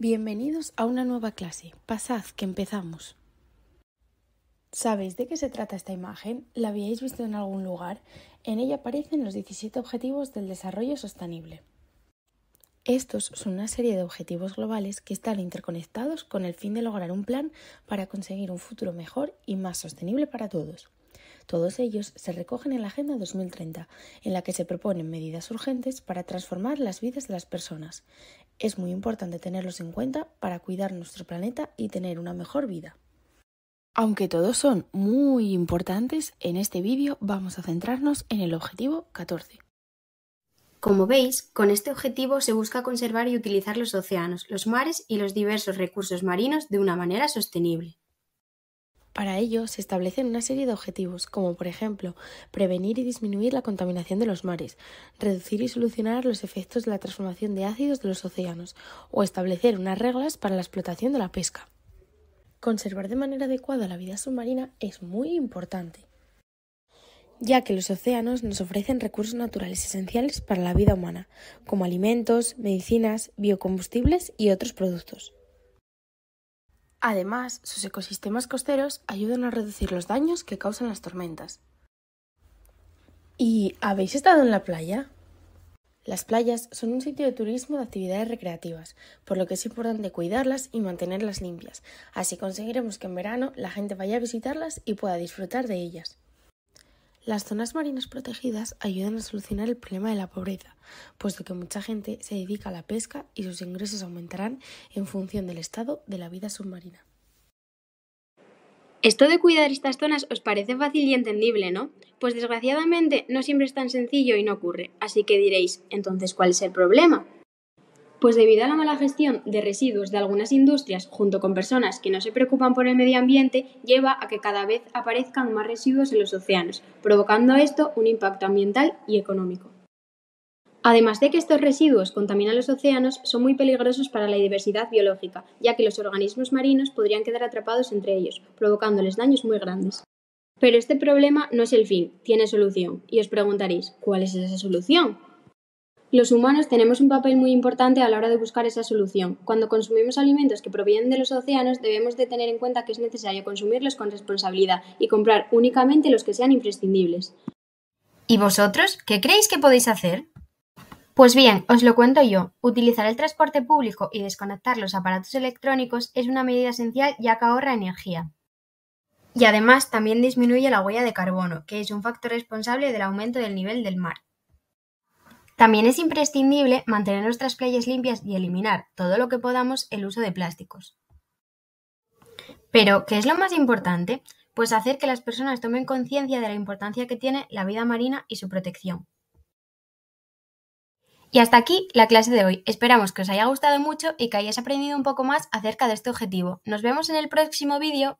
Bienvenidos a una nueva clase. Pasad, que empezamos. ¿Sabéis de qué se trata esta imagen? ¿La habíais visto en algún lugar? En ella aparecen los 17 Objetivos del Desarrollo Sostenible. Estos son una serie de objetivos globales que están interconectados con el fin de lograr un plan para conseguir un futuro mejor y más sostenible para todos. Todos ellos se recogen en la Agenda 2030, en la que se proponen medidas urgentes para transformar las vidas de las personas. Es muy importante tenerlos en cuenta para cuidar nuestro planeta y tener una mejor vida. Aunque todos son muy importantes, en este vídeo vamos a centrarnos en el objetivo 14. Como veis, con este objetivo se busca conservar y utilizar los océanos, los mares y los diversos recursos marinos de una manera sostenible. Para ello, se establecen una serie de objetivos, como por ejemplo prevenir y disminuir la contaminación de los mares, reducir y solucionar los efectos de la transformación de ácidos de los océanos, o establecer unas reglas para la explotación de la pesca. Conservar de manera adecuada la vida submarina es muy importante, ya que los océanos nos ofrecen recursos naturales esenciales para la vida humana, como alimentos, medicinas, biocombustibles y otros productos. Además, sus ecosistemas costeros ayudan a reducir los daños que causan las tormentas. ¿Y habéis estado en la playa? Las playas son un sitio de turismo de actividades recreativas, por lo que es importante cuidarlas y mantenerlas limpias. Así conseguiremos que en verano la gente vaya a visitarlas y pueda disfrutar de ellas. Las zonas marinas protegidas ayudan a solucionar el problema de la pobreza, puesto que mucha gente se dedica a la pesca y sus ingresos aumentarán en función del estado de la vida submarina. Esto de cuidar estas zonas os parece fácil y entendible, ¿no? Pues desgraciadamente no siempre es tan sencillo y no ocurre. Así que diréis, entonces, ¿cuál es el problema? Pues debido a la mala gestión de residuos de algunas industrias, junto con personas que no se preocupan por el medio ambiente, lleva a que cada vez aparezcan más residuos en los océanos, provocando a esto un impacto ambiental y económico. Además de que estos residuos contaminan los océanos, son muy peligrosos para la diversidad biológica, ya que los organismos marinos podrían quedar atrapados entre ellos, provocándoles daños muy grandes. Pero este problema no es el fin, tiene solución. Y os preguntaréis, ¿cuál es esa solución? Los humanos tenemos un papel muy importante a la hora de buscar esa solución. Cuando consumimos alimentos que provienen de los océanos, debemos de tener en cuenta que es necesario consumirlos con responsabilidad y comprar únicamente los que sean imprescindibles. ¿Y vosotros qué creéis que podéis hacer? Pues bien, os lo cuento yo. Utilizar el transporte público y desconectar los aparatos electrónicos es una medida esencial ya que ahorra energía. Y además también disminuye la huella de carbono, que es un factor responsable del aumento del nivel del mar. También es imprescindible mantener nuestras playas limpias y eliminar todo lo que podamos el uso de plásticos. Pero, ¿qué es lo más importante? Pues hacer que las personas tomen conciencia de la importancia que tiene la vida marina y su protección. Y hasta aquí la clase de hoy. Esperamos que os haya gustado mucho y que hayáis aprendido un poco más acerca de este objetivo. Nos vemos en el próximo vídeo.